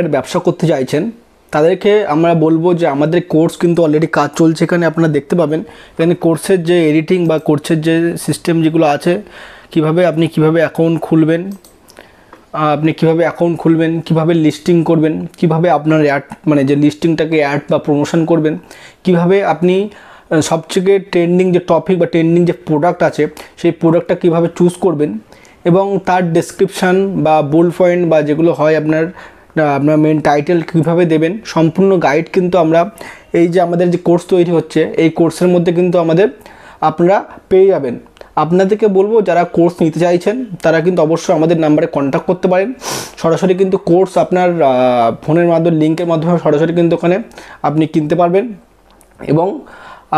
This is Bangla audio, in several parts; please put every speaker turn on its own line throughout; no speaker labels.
সেখানে ব্যবসা করতে চাইছেন তাদেরকে আমরা বলবো যে আমাদের কোর্স কিন্তু অলরেডি কাজ চলছে এখানে আপনারা দেখতে পাবেন এখানে কোর্সের যে এডিটিং বা কোর্সের যে সিস্টেম যেগুলো আছে কিভাবে আপনি কিভাবে অ্যাকাউন্ট খুলবেন আপনি কিভাবে অ্যাকাউন্ট খুলবেন কিভাবে লিস্টিং করবেন কিভাবে আপনার অ্যাড মানে যে লিস্টিংটাকে অ্যাড বা প্রমোশন করবেন কিভাবে আপনি সবথেকে ট্রেন্ডিং যে টপিক বা ট্রেন্ডিং যে প্রোডাক্ট আছে সেই প্রোডাক্টটা কিভাবে চুজ করবেন এবং তার ডেসক্রিপশান বা বোল পয়েন্ট বা যেগুলো হয় আপনার আপনার মেন টাইটেল কীভাবে দেবেন সম্পূর্ণ গাইড কিন্তু আমরা এই যে আমাদের যে কোর্স তৈরি হচ্ছে এই কোর্সের মধ্যে কিন্তু আমাদের আপনারা পেয়ে যাবেন আপনাদেরকে বলবো যারা কোর্স নিতে চাইছেন তারা কিন্তু অবশ্যই আমাদের নাম্বারে কন্ট্যাক্ট করতে পারেন সরাসরি কিন্তু কোর্স আপনার ফোনের মাধ্যমে লিঙ্কের মাধ্যমে সরাসরি কিন্তু ওখানে আপনি কিনতে পারবেন এবং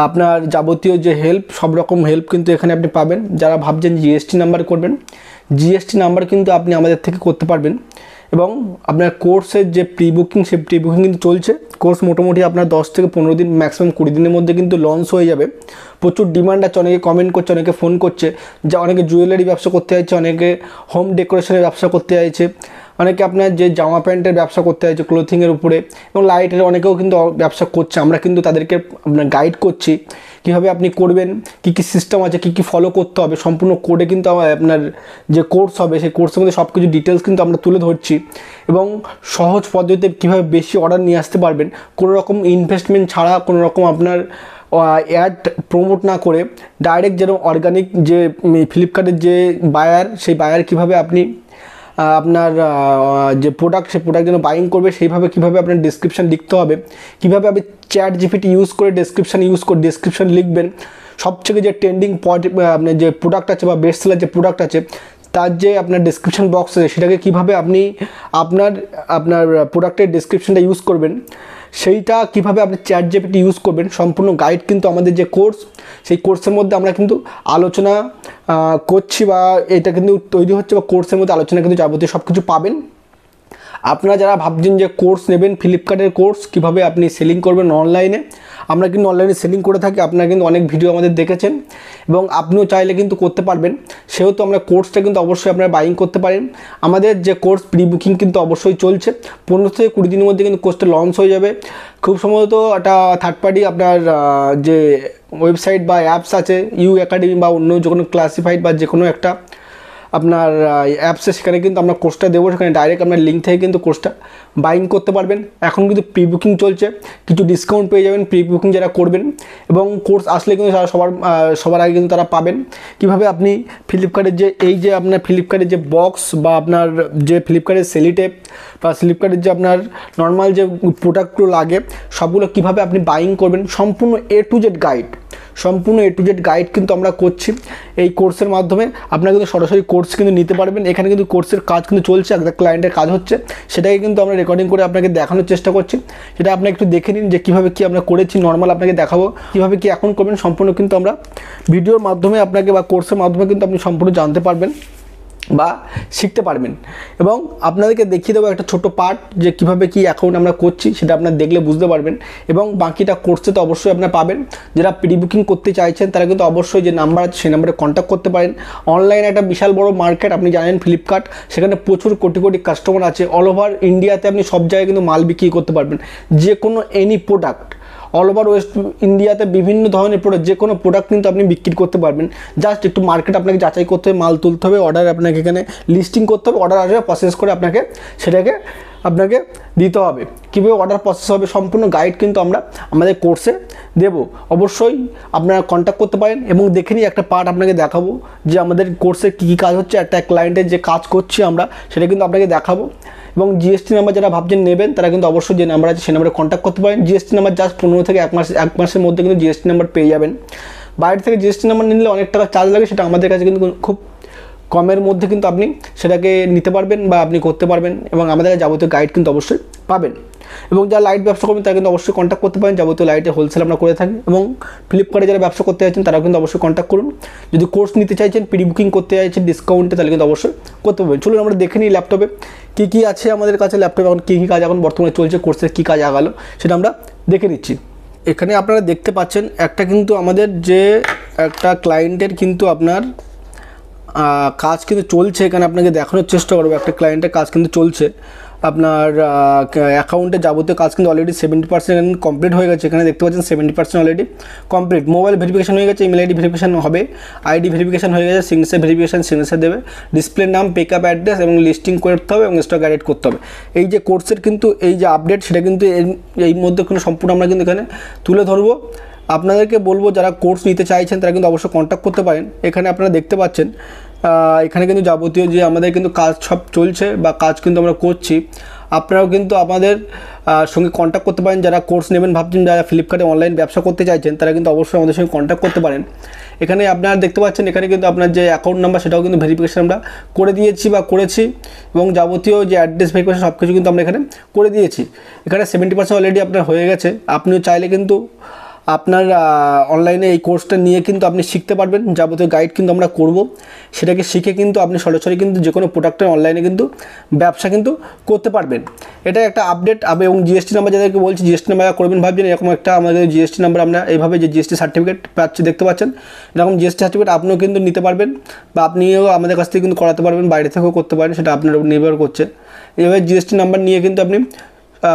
আপনার যাবতীয় যে হেল্প সব রকম হেল্প কিন্তু এখানে আপনি পাবেন যারা ভাবছেন জিএসটি নাম্বার করবেন জিএসটি নাম্বার কিন্তু আপনি আমাদের থেকে করতে পারবেন এবং আপনার কোর্সের যে প্রি বুকিং সে প্রি বুকিং কিন্তু চলছে কোর্স মোটামুটি আপনার দশ থেকে পনেরো দিন ম্যাক্সিমাম কুড়ি দিনের মধ্যে কিন্তু লঞ্চ হয়ে যাবে প্রচুর ডিমান্ড আছে অনেকে কমেন্ট করছে অনেকে ফোন করছে যা অনেকে জুয়েলারি ব্যবসা করতে চাইছে অনেকে হোম ডেকোরেশনের ব্যবসা করতে চাইছে অনেকে আপনার যে জামা প্যান্টের ব্যবসা করতে হয়েছে ক্লোথিংয়ের উপরে এবং লাইটের অনেকেও কিন্তু ব্যবসা করছে আমরা কিন্তু তাদেরকে আপনার গাইড করছি কীভাবে আপনি করবেন কি কি সিস্টেম আছে কি কি ফলো করতে হবে সম্পূর্ণ কোডে কিন্তু আপনার যে কোর্স হবে সেই কোর্সের মধ্যে সব কিছু ডিটেলস কিন্তু আমরা তুলে ধরছি এবং সহজ পদ্ধতিতে কীভাবে বেশি অর্ডার নিয়ে আসতে পারবেন কোনো রকম ইনভেস্টমেন্ট ছাড়া কোনো রকম আপনার অ্যাড প্রমোট না করে ডাইরেক্ট যেরকম অর্গানিক যে ফ্লিপকার্টের যে বায়ার সেই বায়ার কিভাবে আপনি আপনার যে প্রোডাক্ট সে প্রোডাক্ট যেন বাইং করবে সেইভাবে কীভাবে আপনার ডিসক্রিপশান লিখতে হবে কীভাবে আপনি চ্যাট জিপিটি ইউজ করে ডিসক্রিপশান ইউজ করে ডিসক্রিপশান লিখবেন সবথেকে যে ট্রেন্ডিং পয়েন্ট আপনার যে প্রোডাক্ট আছে বা বেস্ট সেলার যে প্রোডাক্ট আছে তার যে আপনার ডিসক্রিপশান বক্স আছে সেটাকে কীভাবে আপনি আপনার আপনার প্রোডাক্টের ডিসক্রিপশানটা ইউজ করবেন সেইটা কিভাবে আপনি চ্যাট জিপিটি ইউজ করবেন সম্পূর্ণ গাইড কিন্তু আমাদের যে কোর্স সেই কোর্সের মধ্যে আমরা কিন্তু আলোচনা করছি বা এটা কিন্তু তৈরি হচ্ছে বা কোর্সের মধ্যে আলোচনা কিন্তু যাবতীয় সব কিছু পাবেন আপনারা যারা ভাবছেন যে কোর্স নেবেন ফ্লিপকার্টের কোর্স কিভাবে আপনি সেলিং করবেন অনলাইনে আমরা কিন্তু অনলাইনে সেলিং করে থাকি আপনারা কিন্তু অনেক ভিডিও আমাদের দেখেছেন এবং আপনিও চাইলে কিন্তু করতে পারবেন সেহেতু আমরা কোর্সটা কিন্তু অবশ্যই আপনারা বাইং করতে পারেন আমাদের যে কোর্স প্রি বুকিং কিন্তু অবশ্যই চলছে পনেরো থেকে কুড়ি দিনের মধ্যে কিন্তু কোর্সটা লঞ্চ হয়ে যাবে খুব সম্ভবত একটা থার্ড পার্টি আপনার যে ওয়েবসাইট বা অ্যাপস আছে ইউ একাডেমি বা অন্য যে কোনো ক্লাসিফাইড বা যে কোনো একটা আপনার অ্যাপসে সেখানে কিন্তু আমরা কোর্সটা দেবো সেখানে ডাইরেক্ট আপনার লিঙ্ক থেকে কিন্তু কোর্সটা বাইং করতে পারবেন এখন কিন্তু প্রি বুকিং চলছে কিছু ডিসকাউন্ট পেয়ে যাবেন প্রি বুকিং যারা করবেন এবং কোর্স আসলে কিন্তু তারা সবার সবার আগে কিন্তু তারা পাবেন কিভাবে আপনি ফ্লিপকার্টের যে এই যে আপনার ফ্লিপকার্টের যে বক্স বা আপনার যে ফ্লিপকার্টের সেলিটেপ বা ফ্লিপকার্টের যে আপনার নর্মাল যে প্রোডাক্টগুলো লাগে সবগুলো কিভাবে আপনি বাইং করবেন সম্পূর্ণ এ টু জেড গাইড সম্পূর্ণ এ টু জেড গাইড কিন্তু আমরা করছি এই কোর্সের মাধ্যমে আপনারা কিন্তু সরাসরি কোর্স কোর্স কিন্তু নিতে পারবেন এখানে কিন্তু কোর্সের কাজ কিন্তু চলছে একটা ক্লায়েন্টের কাজ হচ্ছে সেটাকে কিন্তু আমরা রেকর্ডিং করে আপনাকে দেখানোর চেষ্টা করছি সেটা আপনি একটু দেখে নিন যে কীভাবে কী আমরা করেছি নর্মাল আপনাকে দেখাবো কীভাবে কী এখন করবেন সম্পূর্ণ কিন্তু আমরা ভিডিওর মাধ্যমে আপনাকে বা কোর্সের মাধ্যমে কিন্তু আপনি সম্পূর্ণ জানতে পারবেন বা শিখতে পারবেন এবং আপনাদেরকে দেখিয়ে দেবো একটা ছোট পার্ট যে কিভাবে কি অ্যাকাউন্ট আমরা করছি সেটা আপনার দেখলে বুঝতে পারবেন এবং বাকিটা কোর্সে তো অবশ্যই আপনারা পাবেন যারা প্রি বুকিং করতে চাইছেন তারা কিন্তু অবশ্যই যে নাম্বার আছে সেই নাম্বারে কন্ট্যাক্ট করতে পারেন অনলাইনে একটা বিশাল বড় মার্কেট আপনি জানেন ফ্লিপকার্ট সেখানে প্রচুর কোটি কোটি কাস্টমার আছে অল ওভার ইন্ডিয়াতে আপনি সব জায়গায় কিন্তু মাল বিক্রি করতে পারবেন যে কোনো any product all over west ইন্ডিয়াতে বিভিন্ন ধরনের প্রোডাক্ট যে কোনো প্রোডাক্ট কিন্তু আপনি বিক্রি করতে পারবেন জাস্ট একটু মার্কেট আপনাকে যাচাই করতে হবে মাল তুলতে হবে অর্ডার আপনাকে এখানে লিস্টিং করতে হবে অর্ডার আসবে প্রসেস করে আপনাকে সেটাকে আপনাকে দিতে হবে কীভাবে অর্ডার প্রসেস হবে সম্পূর্ণ গাইড কিন্তু আমরা আমাদের কোর্সে দেব অবশ্যই আপনারা কন্ট্যাক্ট করতে পারেন এবং দেখে নিই একটা পার্ট আপনাকে দেখাবো যে আমাদের কোর্সে কী কী কাজ হচ্ছে একটা ক্লায়েন্টের যে কাজ করছি আমরা সেটা কিন্তু আপনাকে দেখাবো এবং জিএসটি নাম্বার যারা ভাবছেন নেবেন তারা কিন্তু অবশ্যই যে নাম্বার আছে সেই নাম্বারে কন্ট্যাক্ট করতে পারেন জিএসটি নাম্বার জাস্ট পনেরো থেকে এক মাস এক মাসের মধ্যে কিন্তু জিএসটি নাম্বার পেয়ে যাবেন বাইরে থেকে জিএসটি নাম্বার নিলে অনেক টাকা চার্জ লাগে সেটা আমাদের কাছে কিন্তু খুব কমের মধ্যে কিন্তু আপনি সেটাকে নিতে পারবেন বা আপনি করতে পারবেন এবং আমাদের যাবতীয় গাইড কিন্তু অবশ্যই পাবেন এবং যারা লাইট ব্যবসা করবেন তারা কিন্তু অবশ্যই কন্ট্যাক্ট করতে পারেন যাবতীয় লাইটে হোলসেল আমরা করে থাকি এবং ফ্লিপকার্টে যারা ব্যবসা করতে চাইছেন তারাও কিন্তু অবশ্যই কন্ট্যাক্ট করুন যদি কোর্স নিতে চাইছেন প্রি বুকিং করতে চাইছেন ডিসকাউন্টে তাহলে কিন্তু অবশ্যই করতে পারবেন চলুন আমরা দেখে নিই ল্যাপটপে কী কী আছে আমাদের কাছে ল্যাপটপে এখন কী কী কাজ এখন বর্তমানে চলছে কোর্সের কী কাজ আগালো সেটা আমরা দেখে নিচ্ছি এখানে আপনারা দেখতে পাচ্ছেন একটা কিন্তু আমাদের যে একটা ক্লায়েন্টের কিন্তু আপনার কাজ কিন্তু চলছে এখানে আপনাকে দেখানোর চেষ্টা করবো একটা ক্লায়েন্টের কাজ কিন্তু চলছে আপনার অ্যাকাউন্টে যাবতীয় কাজ কিন্তু অলরেডি সেভেন্টি পার্সেন্ট কমপ্লিট হয়ে গেছে এখানে দেখতে পাচ্ছেন seventy percent already complete mobile verification হয়ে গেছে ইমেল আইডি ভেরিফিকেশন হবে আইডি ভেরিফিকেশন হয়ে গেছে সিগনেচার ভেরিফিকেশন সিগনেচার দেবে display name pick up address এবং লিস্টিং করতে হবে এবং স্টক অ্যাড করতে হবে এই যে কোর্সের কিন্তু এই যে আপডেট সেটা কিন্তু এই মধ্যে কোনো সম্পূর্ণ আমরা কিন্তু এখানে তুলে ধরবো আপনাদেরকে বলবো যারা কোর্স নিতে চাইছেন তারা কিন্তু অবশ্যই কন্ট্যাক্ট করতে পারেন এখানে আপনারা দেখতে পাচ্ছেন এখানে কিন্তু যাবতীয় যে আমাদের কিন্তু কাজ সব চলছে বা কাজ কিন্তু আমরা করছি আপনারাও কিন্তু আমাদের সঙ্গে কন্ট্যাক্ট করতে পারেন যারা কোর্স নেবেন ভাবছেন যারা ফ্লিপকার্টে অনলাইন ব্যবসা করতে চাইছেন তারা কিন্তু অবশ্যই আমাদের সঙ্গে কন্ট্যাক্ট করতে পারেন এখানে আপনারা দেখতে পাচ্ছেন এখানে কিন্তু আপনার যে অ্যাকাউন্ট নাম্বার সেটাও কিন্তু ভেরিফিকেশন আমরা করে দিয়েছি বা করেছি এবং যাবতীয় যে অ্যাড্রেস ভেরিফিকেশন সব কিছু কিন্তু আমরা এখানে করে দিয়েছি এখানে সেভেন্টি পার্সেন্ট অলরেডি আপনার হয়ে গেছে আপনিও চাইলে কিন্তু আপনার অনলাইনে এই কোর্সটা নিয়ে কিন্তু আপনি শিখতে পারবেন যাবতীয় গাইড কিন্তু আমরা করব সেটাকে শিখে কিন্তু আপনি সরাসরি কিন্তু যে কোনো প্রোডাক্টের অনলাইনে কিন্তু ব্যবসা কিন্তু করতে পারবেন এটা একটা আপডেট এবং জিএসটি নাম্বার যাদেরকে বলছি জিএসটি নাম্বার করবেন ভাবছেন এরকম একটা আমাদের জিএসটি নাম্বার আমরা এইভাবে যে জিএসটি সার্টিফিকেট পাচ্ছি দেখতে পাচ্ছেন এরকম জিএসটি সার্টিফিকেট আপনিও কিন্তু নিতে পারবেন বা আপনিও আমাদের কাছ থেকে কিন্তু করাতে পারবেন বাইরে থেকেও করতে পারেন সেটা আপনার উপর নির্ভর করছে এভাবে জিএসটি নাম্বার নিয়ে কিন্তু আপনি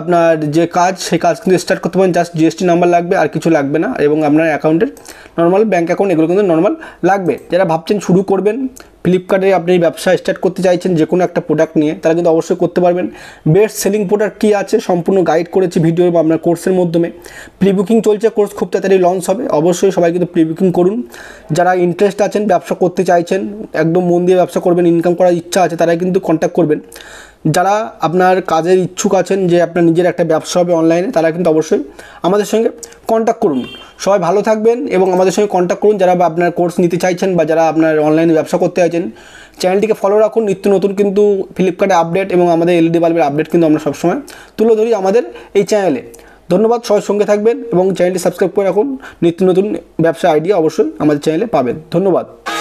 আপনার যে কাজ সেই কাজ কিন্তু স্টার্ট করতে পারেন জাস্ট জিএসটি নাম্বার লাগবে আর কিছু লাগবে না এবং আপনার অ্যাকাউন্টের নর্মাল ব্যাঙ্ক অ্যাকাউন্ট এগুলো কিন্তু নর্মাল লাগবে যারা ভাবছেন শুরু করবেন ফ্লিপকার্টে আপনি ব্যবসা স্টার্ট করতে চাইছেন যে কোনো একটা প্রোডাক্ট নিয়ে তারা কিন্তু অবশ্যই করতে পারবেন বেস্ট সেলিং প্রোডাক্ট কী আছে সম্পূর্ণ গাইড করেছি ভিডিও বা আপনার কোর্সের মাধ্যমে প্রি বুকিং চলছে কোর্স খুব তাড়াতাড়ি লঞ্চ হবে অবশ্যই সবাই কিন্তু প্রি বুকিং করুন যারা ইন্টারেস্ট আছেন ব্যবসা করতে চাইছেন একদম মন দিয়ে ব্যবসা করবেন ইনকাম করার ইচ্ছা আছে তারা কিন্তু কন্ট্যাক্ট করবেন যারা আপনার কাজের ইচ্ছুক আছেন যে আপনি আপনার নিজের একটা ব্যবসা হবে অনলাইনে তারা কিন্তু অবশ্যই আমাদের সঙ্গে কন্ট্যাক্ট করুন সবাই ভালো থাকবেন এবং আমাদের সঙ্গে কন্ট্যাক্ট করুন যারা আপনার কোর্স নিতে চাইছেন বা যারা আপনার অনলাইনে ব্যবসা করতে চাইছেন চ্যানেলটিকে ফলো রাখুন নিত্য নতুন কিন্তু ফ্লিপকার্টে আপডেট এবং আমাদের এলইডি বাল্বের আপডেট কিন্তু আমরা সবসময় তুলে ধরি আমাদের এই চ্যানেলে ধন্যবাদ সবাই সঙ্গে থাকবেন এবং চ্যানেলটি সাবস্ক্রাইব করে রাখুন নিত্য নতুন ব্যবসা আইডিয়া অবশ্যই আমাদের চ্যানেলে পাবেন ধন্যবাদ